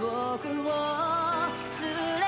僕を連れ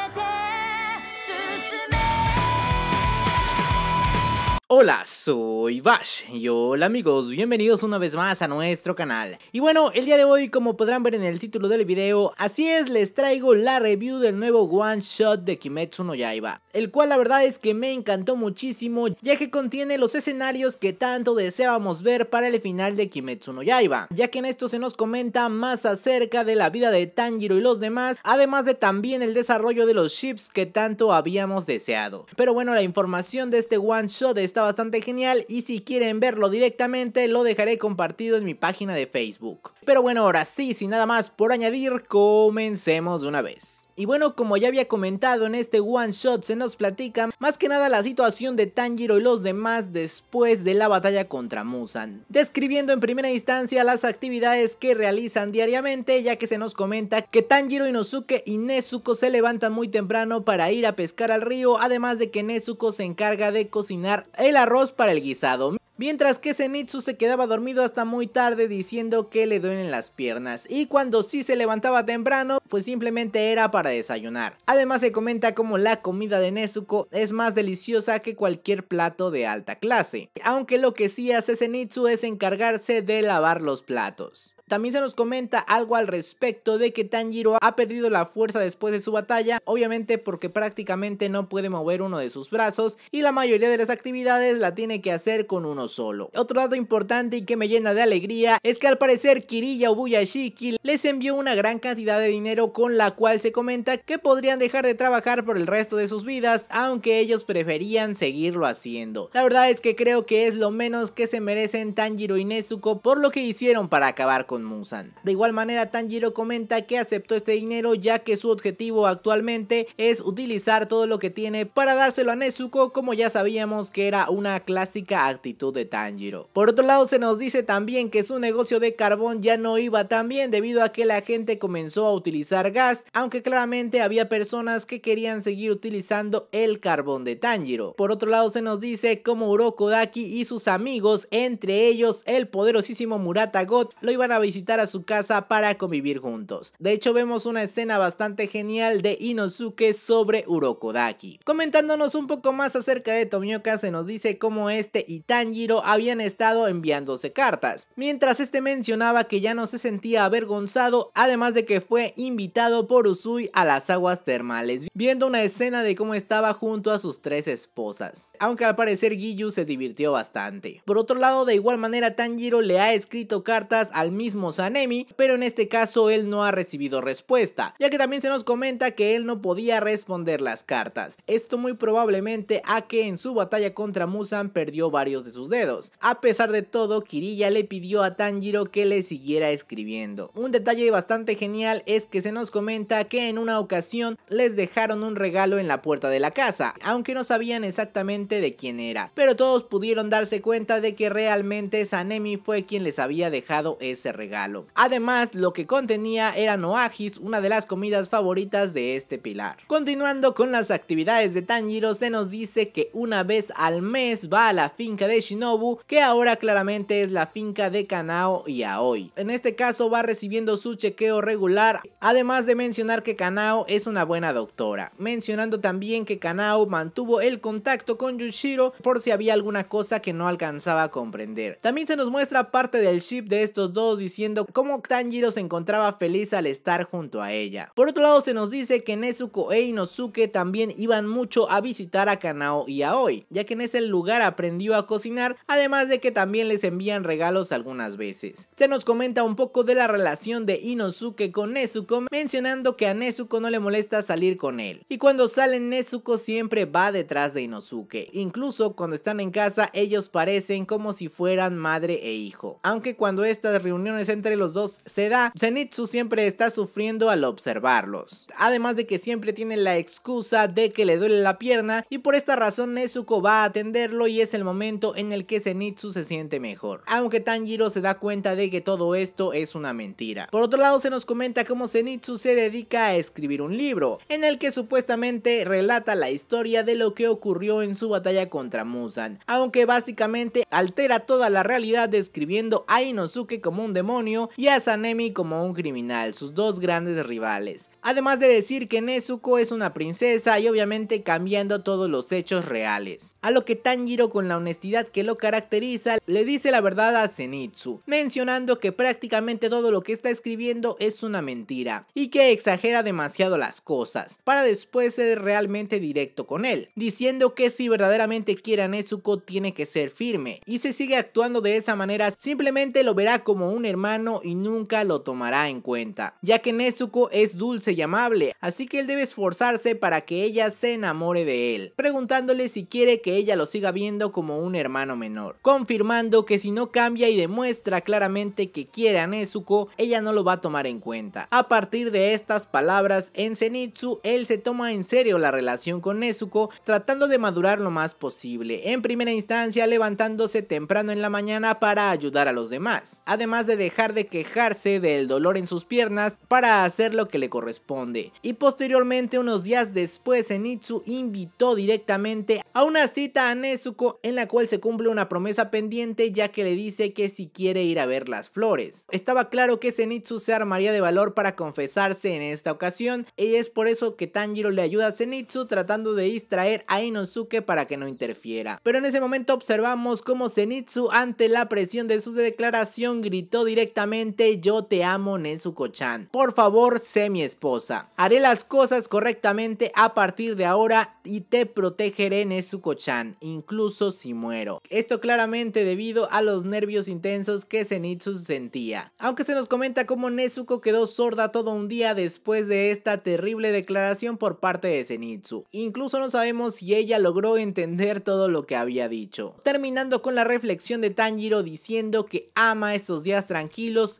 Hola, soy Bash y hola amigos, bienvenidos una vez más a nuestro canal. Y bueno, el día de hoy como podrán ver en el título del video, así es, les traigo la review del nuevo One Shot de Kimetsu no Yaiba, el cual la verdad es que me encantó muchísimo ya que contiene los escenarios que tanto deseábamos ver para el final de Kimetsu no Yaiba, ya que en esto se nos comenta más acerca de la vida de Tanjiro y los demás, además de también el desarrollo de los ships que tanto habíamos deseado. Pero bueno, la información de este One Shot está bastante genial y si quieren verlo directamente lo dejaré compartido en mi página de Facebook. Pero bueno, ahora sí, sin nada más por añadir, comencemos de una vez. Y bueno, como ya había comentado en este one shot se nos platica más que nada la situación de Tanjiro y los demás después de la batalla contra Musan, describiendo en primera instancia las actividades que realizan diariamente ya que se nos comenta que Tanjiro, Inosuke y Nezuko se levantan muy temprano para ir a pescar al río además de que Nezuko se encarga de cocinar el arroz para el guisado, Mientras que Senitsu se quedaba dormido hasta muy tarde diciendo que le duelen las piernas y cuando sí se levantaba temprano pues simplemente era para desayunar. Además se comenta como la comida de Nezuko es más deliciosa que cualquier plato de alta clase, aunque lo que sí hace Senitsu es encargarse de lavar los platos. También se nos comenta algo al respecto de que Tanjiro ha perdido la fuerza después de su batalla, obviamente porque prácticamente no puede mover uno de sus brazos y la mayoría de las actividades la tiene que hacer con uno solo. Otro dato importante y que me llena de alegría es que al parecer Kiriya Ubuyashiki les envió una gran cantidad de dinero con la cual se comenta que podrían dejar de trabajar por el resto de sus vidas, aunque ellos preferían seguirlo haciendo. La verdad es que creo que es lo menos que se merecen Tanjiro y Nezuko por lo que hicieron para acabar con Musan. De igual manera, Tanjiro comenta que aceptó este dinero ya que su objetivo actualmente es utilizar todo lo que tiene para dárselo a Nezuko, como ya sabíamos que era una clásica actitud de Tanjiro. Por otro lado, se nos dice también que su negocio de carbón ya no iba tan bien debido a que la gente comenzó a utilizar gas, aunque claramente había personas que querían seguir utilizando el carbón de Tanjiro. Por otro lado, se nos dice cómo Urokodaki y sus amigos, entre ellos el poderosísimo Murata God, lo iban a visitar a su casa para convivir juntos. De hecho vemos una escena bastante genial de Inosuke sobre Urokodaki. Comentándonos un poco más acerca de Tomioka se nos dice cómo este y Tanjiro habían estado enviándose cartas, mientras este mencionaba que ya no se sentía avergonzado además de que fue invitado por Usui a las aguas termales, viendo una escena de cómo estaba junto a sus tres esposas, aunque al parecer Giyu se divirtió bastante. Por otro lado de igual manera Tanjiro le ha escrito cartas al mismo Sanemi, pero en este caso él no ha recibido respuesta, ya que también se nos comenta que él no podía responder las cartas. Esto muy probablemente a que en su batalla contra Musan perdió varios de sus dedos. A pesar de todo, Kirilla le pidió a Tanjiro que le siguiera escribiendo. Un detalle bastante genial es que se nos comenta que en una ocasión les dejaron un regalo en la puerta de la casa, aunque no sabían exactamente de quién era, pero todos pudieron darse cuenta de que realmente Sanemi fue quien les había dejado ese regalo regalo. Además, lo que contenía era noagis, una de las comidas favoritas de este pilar. Continuando con las actividades de Tanjiro, se nos dice que una vez al mes va a la finca de Shinobu, que ahora claramente es la finca de Kanao y Aoi. En este caso va recibiendo su chequeo regular, además de mencionar que Kanao es una buena doctora, mencionando también que Kanao mantuvo el contacto con Yushiro por si había alguna cosa que no alcanzaba a comprender. También se nos muestra parte del ship de estos dos diciendo cómo Tanjiro se encontraba feliz al estar junto a ella. Por otro lado, se nos dice que Nezuko e Inosuke también iban mucho a visitar a Kanao y Aoi, ya que en ese lugar aprendió a cocinar, además de que también les envían regalos algunas veces. Se nos comenta un poco de la relación de Inosuke con Nezuko, mencionando que a Nezuko no le molesta salir con él. Y cuando salen, Nezuko siempre va detrás de Inosuke. Incluso cuando están en casa, ellos parecen como si fueran madre e hijo. Aunque cuando estas reuniones entre los dos se da, Zenitsu siempre está sufriendo al observarlos. Además de que siempre tiene la excusa de que le duele la pierna y por esta razón Nezuko va a atenderlo y es el momento en el que Zenitsu se siente mejor. Aunque Tanjiro se da cuenta de que todo esto es una mentira. Por otro lado se nos comenta cómo Zenitsu se dedica a escribir un libro, en el que supuestamente relata la historia de lo que ocurrió en su batalla contra Musan, aunque básicamente altera toda la realidad describiendo a Inosuke como un demonio y a Sanemi como un criminal, sus dos grandes rivales. Además de decir que Nezuko es una princesa y obviamente cambiando todos los hechos reales. A lo que Tanjiro con la honestidad que lo caracteriza le dice la verdad a Zenitsu, mencionando que prácticamente todo lo que está escribiendo es una mentira y que exagera demasiado las cosas, para después ser realmente directo con él, diciendo que si verdaderamente quiere a Nezuko tiene que ser firme y si sigue actuando de esa manera simplemente lo verá como un hermano y nunca lo tomará en cuenta, ya que Nezuko es dulce y amable, así que él debe esforzarse para que ella se enamore de él, preguntándole si quiere que ella lo siga viendo como un hermano menor, confirmando que si no cambia y demuestra claramente que quiere a Nezuko, ella no lo va a tomar en cuenta. A partir de estas palabras en Zenitsu, él se toma en serio la relación con Nezuko, tratando de madurar lo más posible, en primera instancia levantándose temprano en la mañana para ayudar a los demás, además de dejar dejar de quejarse del dolor en sus piernas para hacer lo que le corresponde. Y posteriormente, unos días después, Zenitsu invitó directamente a una cita a Nezuko en la cual se cumple una promesa pendiente ya que le dice que si quiere ir a ver las flores. Estaba claro que Zenitsu se armaría de valor para confesarse en esta ocasión y es por eso que Tanjiro le ayuda a Zenitsu tratando de distraer a Inosuke para que no interfiera. Pero en ese momento observamos cómo Zenitsu ante la presión de su declaración gritó directamente yo te amo Nezuko-chan. Por favor, sé mi esposa. Haré las cosas correctamente a partir de ahora y te protegeré Nezuko-chan, incluso si muero. Esto claramente debido a los nervios intensos que Zenitsu sentía. Aunque se nos comenta cómo Nezuko quedó sorda todo un día después de esta terrible declaración por parte de Zenitsu. Incluso no sabemos si ella logró entender todo lo que había dicho. Terminando con la reflexión de Tanjiro diciendo que ama esos días tranquilos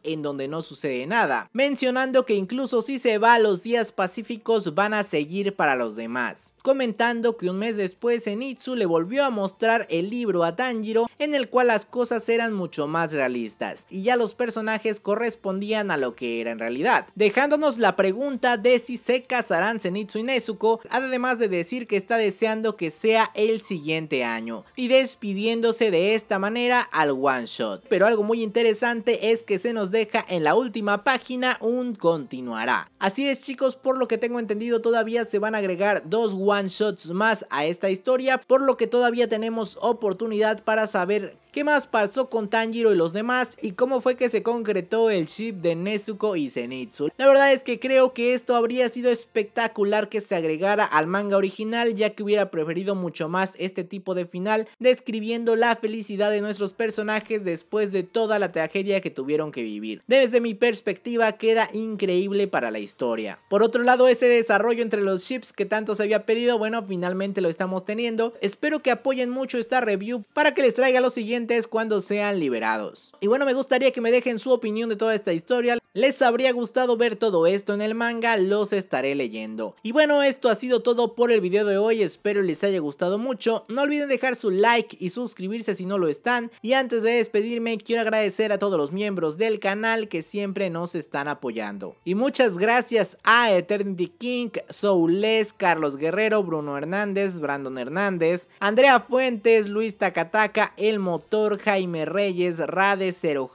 en donde no sucede nada, mencionando que incluso si se va los días pacíficos van a seguir para los demás, comentando que un mes después Zenitsu le volvió a mostrar el libro a Tanjiro en el cual las cosas eran mucho más realistas y ya los personajes correspondían a lo que era en realidad, dejándonos la pregunta de si se casarán Zenitsu y Nezuko, además de decir que está deseando que sea el siguiente año y despidiéndose de esta manera al one shot. Pero algo muy interesante es que se nos deja en la última página un continuará. Así es chicos, por lo que tengo entendido todavía se van a agregar dos one shots más a esta historia, por lo que todavía tenemos oportunidad para saber ¿Qué más pasó con Tanjiro y los demás? ¿Y cómo fue que se concretó el ship de Nezuko y Zenitsu? La verdad es que creo que esto habría sido espectacular que se agregara al manga original ya que hubiera preferido mucho más este tipo de final describiendo la felicidad de nuestros personajes después de toda la tragedia que tuvieron que vivir. Desde mi perspectiva queda increíble para la historia. Por otro lado ese desarrollo entre los ships que tanto se había pedido bueno finalmente lo estamos teniendo. Espero que apoyen mucho esta review para que les traiga lo siguiente cuando sean liberados. Y bueno, me gustaría que me dejen su opinión de toda esta historia. Les habría gustado ver todo esto en el manga, los estaré leyendo. Y bueno, esto ha sido todo por el video de hoy, espero les haya gustado mucho. No olviden dejar su like y suscribirse si no lo están. Y antes de despedirme, quiero agradecer a todos los miembros del canal que siempre nos están apoyando. Y muchas gracias a Eternity King, Soules, Carlos Guerrero, Bruno Hernández, Brandon Hernández, Andrea Fuentes, Luis Tacataca, El Motor, Jaime Reyes, Rade Cero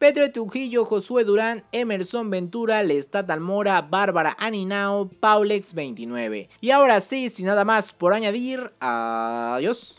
Pedro Trujillo, Josué Durán, Emerson Ventura, Lestat Almora, Bárbara Aninao, Paulex 29. Y ahora sí, sin nada más por añadir, adiós.